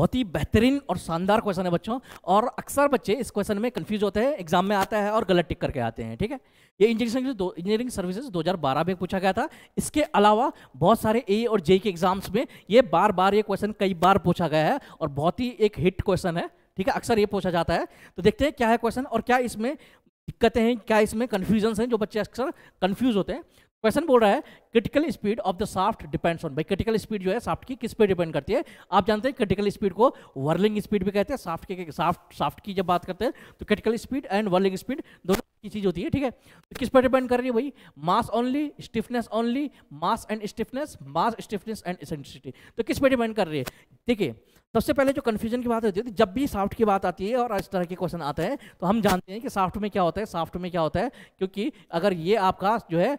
बहुत ही बेहतरीन और शानदार क्वेश्चन है बच्चों और अक्सर बच्चे इस क्वेश्चन में कंफ्यूज होते हैं एग्जाम में आता है और गलत टिक करके आते हैं ठीक है ये इंजीनियरिंग दो इंजीनियरिंग सर्विसेज 2012 में पूछा गया था इसके अलावा बहुत सारे ए और जे के एग्जाम्स में ये बार बार ये क्वेश्चन कई बार पूछा गया है और बहुत ही एक हिट क्वेश्चन है ठीक है अक्सर ये पूछा जाता है तो देखते हैं क्या है क्वेश्चन और क्या इसमें दिक्कतें हैं क्या इसमें कन्फ्यूजन्स हैं जो बच्चे अक्सर कन्फ्यूज होते हैं क्वेश्चन बोल रहा है critical speed of the shaft depends on भाई क्रिटिकल स्पीड जो है साफ्ट की किस पे डिपेंड करती है आप जानते हैं क्रिटिकल स्पीड को वर्लिंग स्पीड भी कहते हैं साफ्ट के साफ्ट साफ्ट की जब बात करते हैं तो critical speed and whirling speed दोनों की चीज़ होती है ठीक है तो किस पर डिपेंड कर रही है भाई mass only stiffness only mass and stiffness mass stiffness and eccentricity तो किस पर डिपेंड कर रही है ठीक है सबसे पहले जो कन्फ्यूजन की बात होती है तो जब भी साफ्ट की बात आती है और इस तरह के क्वेश्चन आते हैं तो हम जानते हैं कि साफ्ट में क्या होता है साफ्ट में क्या होता है क्योंकि अगर ये आपका जो है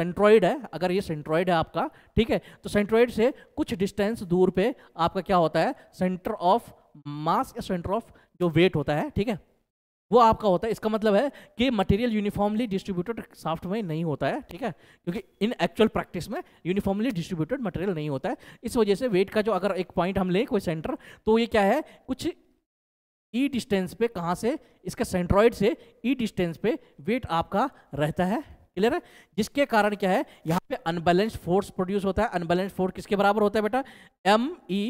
सेंट्रॉइड है अगर ये सेंट्रॉइड है आपका ठीक है तो सेंट्रॉइड से कुछ डिस्टेंस दूर पे आपका क्या होता है सेंटर ऑफ मास या सेंटर ऑफ जो वेट होता है ठीक है वो आपका होता है इसका मतलब है कि मटेरियल यूनिफॉर्मली डिस्ट्रीब्यूटेड साफ्ट में नहीं होता है ठीक है क्योंकि इन एक्चुअल प्रैक्टिस में यूनिफॉर्मली डिस्ट्रीब्यूटेड मटेरियल नहीं होता है इस वजह से वेट का जो अगर एक पॉइंट हम लें कोई सेंटर तो ये क्या है कुछ ई e डिस्टेंस पे कहाँ से इसका सेंट्रॉइड से ई e डिस्टेंस पे वेट आपका रहता है क्लियर है जिसके कारण क्या है यहाँ पे अनबैलेंस फोर्स प्रोड्यूस होता है अनबैलेंस फोर्स किसके बराबर होता है बेटा m e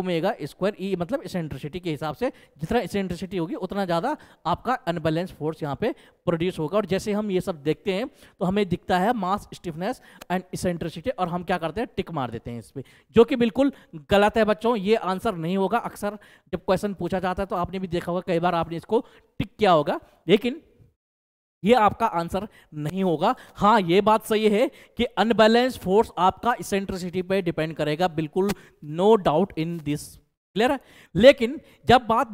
omega square e मतलब इसेंट्रिसिटी के हिसाब से जितना इसेंट्रिसिटी होगी उतना ज़्यादा आपका अनबैलेंस फोर्स यहाँ पे प्रोड्यूस होगा और जैसे हम ये सब देखते हैं तो हमें दिखता है मास स्टिफनेस एंड इसेंट्रिसिटी और हम क्या करते हैं टिक मार देते हैं इस पर जो कि बिल्कुल गलत है बच्चों ये आंसर नहीं होगा अक्सर जब क्वेश्चन पूछा जाता है तो आपने भी देखा होगा कई बार आपने इसको टिक किया होगा लेकिन ये आपका आंसर नहीं होगा हाँ ये बात सही है कि अनबैलेंस फोर्स आपका इसेंट्रिसिटी पे डिपेंड करेगा बिल्कुल no doubt in this clear है लेकिन जब बात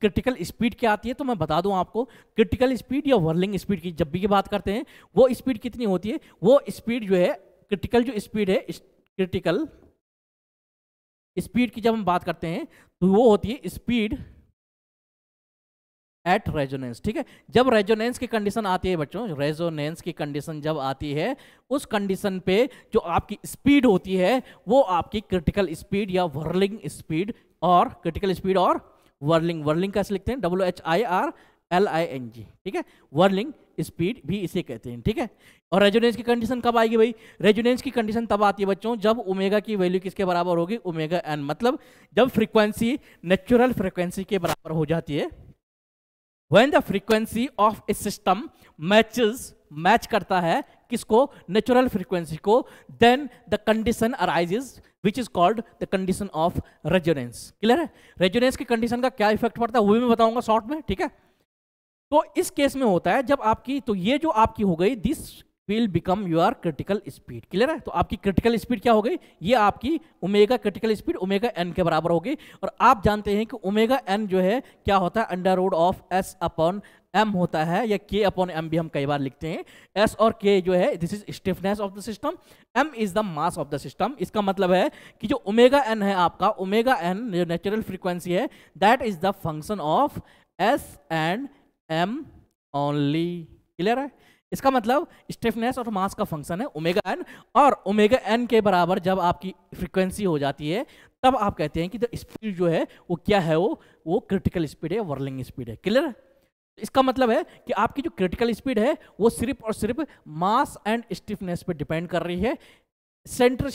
क्रिटिकल स्पीड की आती है तो मैं बता दूं आपको क्रिटिकल स्पीड या वर्लिंग स्पीड की जब भी की बात करते हैं वो स्पीड कितनी होती है वो स्पीड जो है क्रिटिकल जो स्पीड है क्रिटिकल स्पीड की जब हम बात करते हैं तो वो होती है स्पीड एट रेजोनेंस ठीक है जब रेजोनेंस की कंडीशन आती है बच्चों रेजोनेंस की कंडीशन जब आती है उस कंडीशन पे जो आपकी स्पीड होती है वो आपकी क्रिटिकल स्पीड या वर्लिंग स्पीड और क्रिटिकल स्पीड और वर्लिंग वर्लिंग कैसे लिखते हैं W H I R L I N G ठीक है वर्लिंग स्पीड भी इसे कहते हैं ठीक है और रेजोनेंस की कंडीशन कब आएगी भाई रेजोनेंस की कंडीशन तब आती है बच्चों जब ओमेगा की वैल्यू किसके बराबर होगी ओमेगा एन मतलब जब फ्रीक्वेंसी नेचुरल फ्रीक्वेंसी के बराबर हो जाती है when the frequency of a system matches match करता है किसको नेचुरल फ्रीक्वेंसी को then the condition arises which is called the condition of resonance clear है रेजोनेंस की कंडीशन का क्या इफेक्ट पड़ता है वो भी मैं बताऊंगा शॉर्ट में ठीक है तो इस केस में होता है जब आपकी तो ये जो आपकी हो गई this will become your critical speed clear है तो आपकी क्रिटिकल स्पीड क्या हो गई ये आपकी omega critical speed omega n के बराबर हो गई और आप जानते हैं कि ओमेगा एन जो है क्या होता है under root of s upon m होता है या के अपॉन एम भी हम कई बार लिखते हैं एस और के जो है this is stiffness of the system m is the mass of the system इसका मतलब है कि जो ओमेगा एन है आपका ओमेगा एन जो नेचुरल फ्रीक्वेंसी है that is the function of s and m only clear है इसका मतलब स्टिफनेस और मास का फंक्शन है ओमेगा एन और ओमेगा एन के बराबर जब आपकी फ्रीक्वेंसी हो जाती है तब आप कहते हैं कि द स्पीड जो है वो क्या है वो वो क्रिटिकल स्पीड है वर्लिंग स्पीड है क्लियर इसका मतलब है कि आपकी जो क्रिटिकल स्पीड है वो सिर्फ और सिर्फ मास एंड स्टिफनेस पे डिपेंड कर रही है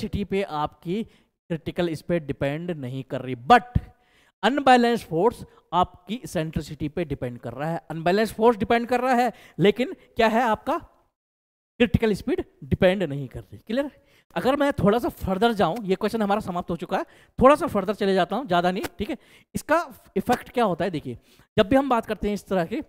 सिटी पे आपकी क्रिटिकल स्पीड डिपेंड नहीं कर रही बट अनबैलेंस फोर्स आपकी सेंट्रिसिटी पे डिपेंड कर रहा है अनबैलेंस फोर्स डिपेंड कर रहा है लेकिन क्या है आपका क्रिटिकल स्पीड डिपेंड नहीं कर रही क्लियर अगर मैं थोड़ा सा फर्दर जाऊं ये क्वेश्चन हमारा समाप्त हो चुका है थोड़ा सा फर्दर चले जाता हूं ज़्यादा नहीं ठीक है इसका इफेक्ट क्या होता है देखिए जब भी हम बात करते हैं इस तरह की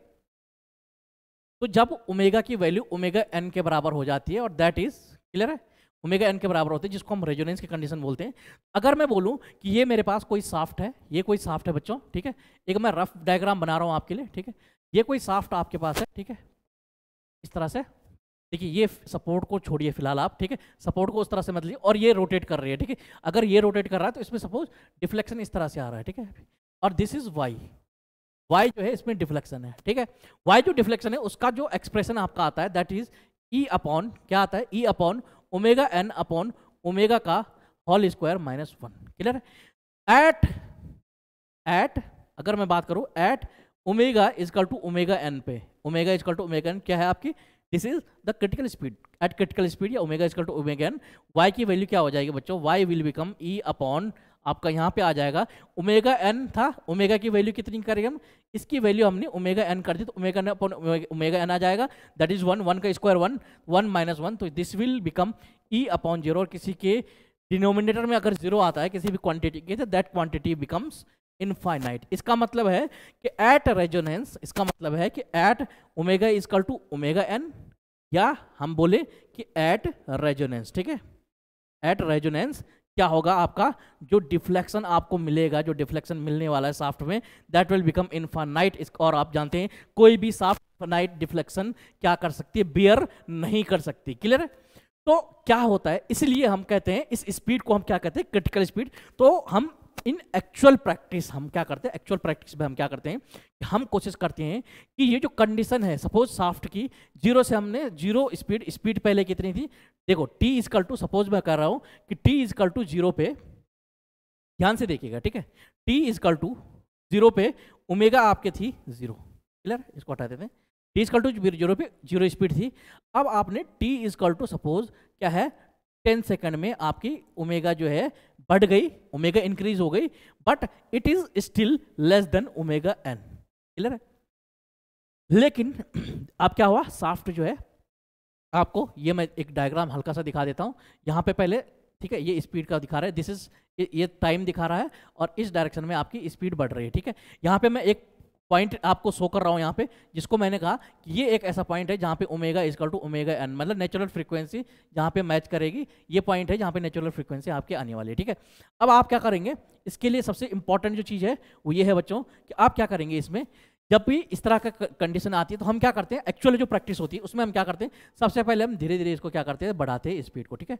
तो जब ओमेगा की वैल्यू ओमेगा एन के बराबर हो जाती है और दैट इज क्लियर है ओमेगा एन के बराबर होते हैं जिसको हम रेजोनेंस की कंडीशन बोलते हैं अगर मैं बोलूं कि ये मेरे पास कोई साफ्ट है ये कोई साफ्ट है बच्चों ठीक है एक मैं रफ डायग्राम बना रहा हूँ आपके लिए ठीक है ये कोई साफ्ट आपके पास है ठीक है इस तरह से देखिए ये सपोर्ट को छोड़िए फिलहाल आप ठीक है सपोर्ट को उस तरह से मत लीजिए और ये रोटेट कर रही है ठीक है अगर ये रोटेट कर रहा है तो इसमें सपोज डिफ्लेक्शन इस तरह से आ रहा है ठीक है और दिस इज वाई वाई जो है इसमें डिफ्लेक्शन है ठीक है वाई जो डिफ्लेक्शन है उसका जो एक्सप्रेशन आपका आता है दैट इज ई अपॉन क्या आता है e e upon omega n upon omega का whole square minus one clear at at अगर मैं बात करूं at omega equal to omega n पे omega equal to omega n क्या है आपकी this is the critical speed at critical speed या omega equal to omega n y की वैल्यू क्या हो जाएगी बच्चों y will become e upon आपका यहाँ पे आ जाएगा ओमेगा एन था ओमेगा की वैल्यू कितनी करेंगे हम इसकी वैल्यू हमने ओमेगा एन कर दी तो omega n upon omega n आ जाएगा दैट इज वन वन का square one one minus one तो this will become e upon zero और किसी के डिनोमिनेटर में अगर जीरो आता है किसी भी क्वांटिटी के तो दैट क्वांटिटी बिकम्स इनफाइनाइट इसका मतलब है कि एट रेजोनेंस इसका मतलब है कि at omega equal to omega n या हम बोले कि एट रेजोनेंस ठीक है एट रेजोनेंस क्या होगा आपका जो डिफ्लेक्शन आपको मिलेगा जो डिफ्लेक्शन मिलने वाला है साफ्ट में दैट विल बिकम इन्फानाइट और आप जानते हैं कोई भी साफ्ट नाइट डिफ्लेक्शन क्या कर सकती है बियर नहीं कर सकती क्लियर है तो क्या होता है इसलिए हम कहते हैं इस स्पीड को हम क्या कहते हैं क्रिटिकल स्पीड तो हम इन एक्चुअल प्रैक्टिस हम क्या करते हैं एक्चुअल प्रैक्टिस में हम क्या करते हैं कि हम कोशिश करते हैं कि ये जो कंडीशन है सपोज साफ्ट की जीरो से हमने जीरो स्पीड स्पीड पहले कितनी थी देखो टी इजकल टू सपोज मैं कर रहा हूँ कि टी इजकल टू जीरो पे ध्यान से देखिएगा ठीक है टी इजकल टू जीरो पे उमेगा आपके थी जीरो क्लियर इसको हटा देते हैं टी इजकल टू जीरो पे जीरो स्पीड थी अब आपने टी इजकल टू सपोज क्या है टेन सेकेंड में आपकी उमेगा जो है बढ़ गई ओमेगा इंक्रीज हो गई but it is still less than omega n clear है लेकिन अब क्या हुआ साफ्ट जो है आपको ये मैं एक डायग्राम हल्का सा दिखा देता हूँ यहाँ पे पहले ठीक है ये स्पीड का दिखा रहा है दिस इज ये टाइम दिखा रहा है और इस डायरेक्शन में आपकी स्पीड बढ़ रही है ठीक है यहाँ पे मैं एक पॉइंट आपको शो कर रहा हूँ यहाँ पे जिसको मैंने कहा कि ये एक ऐसा पॉइंट है जहाँ पे omega equal to omega n मतलब नेचुरल फ्रीक्वेंसी जहाँ पे मैच करेगी ये पॉइंट है जहाँ पे नेचुरल फ्रीक्वेंसी आपके आने वाली है ठीक है अब आप क्या करेंगे इसके लिए सबसे इंपॉर्टेंट जो चीज़ है वो ये है बच्चों कि आप क्या करेंगे इसमें जब भी इस तरह का कंडीशन आती है तो हम क्या करते हैं एक्चुअली जो प्रैक्टिस होती है उसमें हम क्या करते हैं सबसे पहले हम धीरे धीरे इसको क्या करते हैं बढ़ाते हैं स्पीड को ठीक है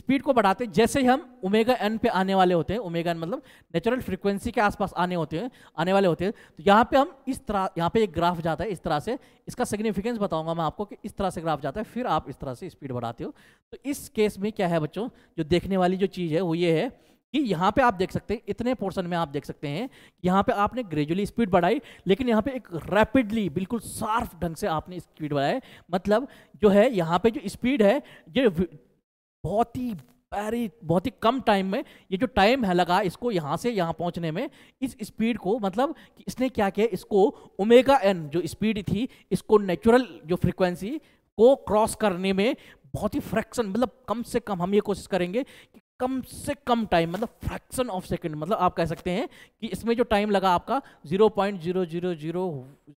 स्पीड को बढ़ाते हैं जैसे ही हम ओमेगा एन पे आने वाले होते हैं ओमेगा एन मतलब नेचुरल फ्रिक्वेंसी के आसपास आने होते हैं आने वाले होते हैं तो यहाँ पर हम इस तरह यहाँ पे एक ग्राफ जाता है इस तरह से इसका सिग्निफिकेंस बताऊँगा मैं आपको कि इस तरह से ग्राफ जाता है फिर आप इस तरह से स्पीड बढ़ाते हो तो इस केस में क्या है बच्चों जो देखने वाली जो चीज़ है वो ये है कि यहाँ पे आप देख सकते हैं इतने पोर्शन में आप देख सकते हैं यहाँ पे आपने ग्रेजुअली स्पीड बढ़ाई लेकिन यहाँ पे एक रैपिडली बिल्कुल साफ़ ढंग से आपने स्पीड बढ़ाई मतलब जो है यहाँ पे जो स्पीड है ये बहुत ही वेरी बहुत ही कम टाइम में ये जो टाइम है लगा इसको यहाँ से यहाँ पहुँचने में इस स्पीड को मतलब कि इसने क्या किया इसको ओमेगा एन जो स्पीड थी इसको नेचुरल जो फ्रिक्वेंसी को क्रॉस करने में बहुत ही फ्रैक्शन मतलब कम से कम हम ये कोशिश करेंगे कि कम से कम टाइम मतलब फ्रैक्शन ऑफ सेकंड मतलब आप कह सकते हैं कि इसमें जो टाइम लगा आपका zero point zero zero zero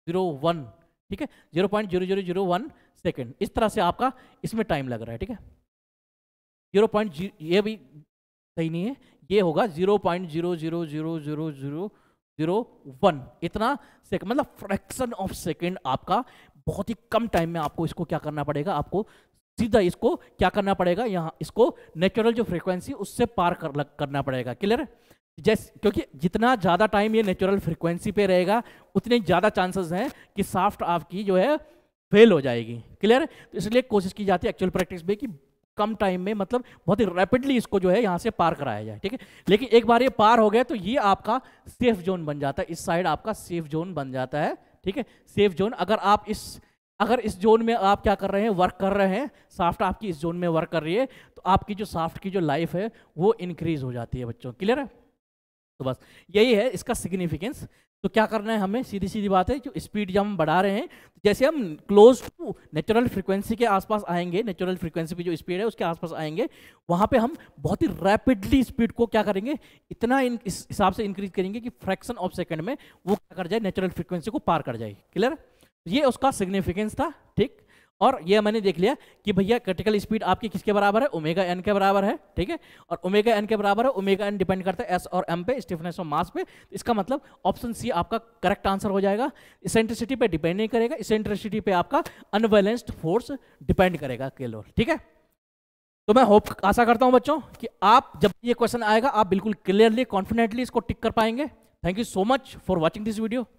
zero one ठीक है zero point zero zero zero one second इस तरह से आपका इसमें टाइम लग रहा है ठीक है जीरो पॉइंट ये भी सही नहीं है ये होगा zero point zero zero zero zero zero zero one इतना सेकंड मतलब फ्रैक्शन ऑफ सेकंड आपका बहुत ही कम टाइम में आपको इसको क्या करना पड़ेगा आपको सीधा इसको क्या करना पड़ेगा यहाँ इसको नेचुरल जो फ्रीक्वेंसी उससे पार कर, लग, करना पड़ेगा क्लियर जैस क्योंकि जितना ज़्यादा टाइम ये नेचुरल फ्रीक्वेंसी पे रहेगा उतने ज़्यादा चांसेस हैं कि साफ्ट आपकी जो है फेल हो जाएगी क्लियर तो इसलिए कोशिश की जाती है एक्चुअल प्रैक्टिस में कि कम टाइम में मतलब बहुत ही रैपिडली इसको जो है यहाँ से पार कराया जाए ठीक है लेकिन एक बार ये पार हो गया तो ये आपका सेफ जोन बन जाता है इस साइड आपका सेफ जोन बन जाता है ठीक है सेफ जोन अगर आप इस अगर इस जोन में आप क्या कर रहे हैं वर्क कर रहे हैं साफ्ट आपकी इस जोन में वर्क कर रही है तो आपकी जो साफ्ट की जो लाइफ है वो इंक्रीज हो जाती है बच्चों क्लियर है तो बस यही है इसका सिग्निफिकेंस तो क्या करना है हमें सीधी सीधी बात है जो स्पीड जब हम बढ़ा रहे हैं जैसे हम क्लोज टू नेचुरल फ्रीक्वेंसी के आसपास आएंगे नेचुरल फ्रीक्वेंसी की जो स्पीड है उसके आसपास आएंगे वहाँ पे हम बहुत ही रैपिडली स्पीड को क्या करेंगे इतना इन, इस हिसाब से इंक्रीज करेंगे कि फ्रैक्शन ऑफ सेकंड में वो क्या कर जाए नेचुरल फ्रिक्वेंसी को पार कर जाए क्लियर ये उसका सिग्निफिकेंस था ठीक और ये मैंने देख लिया कि भैया क्रिटिकल स्पीड आपकी किसके बराबर है ओमेगा एन के बराबर है ठीक है और ओमेगा एन के बराबर है ओमेगा एन डिपेंड करता है एस और एम पे स्टिफनेस और मास पे तो इसका मतलब ऑप्शन सी आपका करेक्ट आंसर हो जाएगा इसेंट्रिसिटी पे डिपेंड नहीं करेगा इसेंट्रिसिटी पे आपका अनबैलेंस्ड फोर्स डिपेंड करेगा केलोर ठीक है तो मैं होप आशा करता हूँ बच्चों कि आप जब ये क्वेश्चन आएगा आप बिल्कुल क्लियरली कॉन्फिडेंटली इसको टिक कर पाएंगे thank you so much for watching this video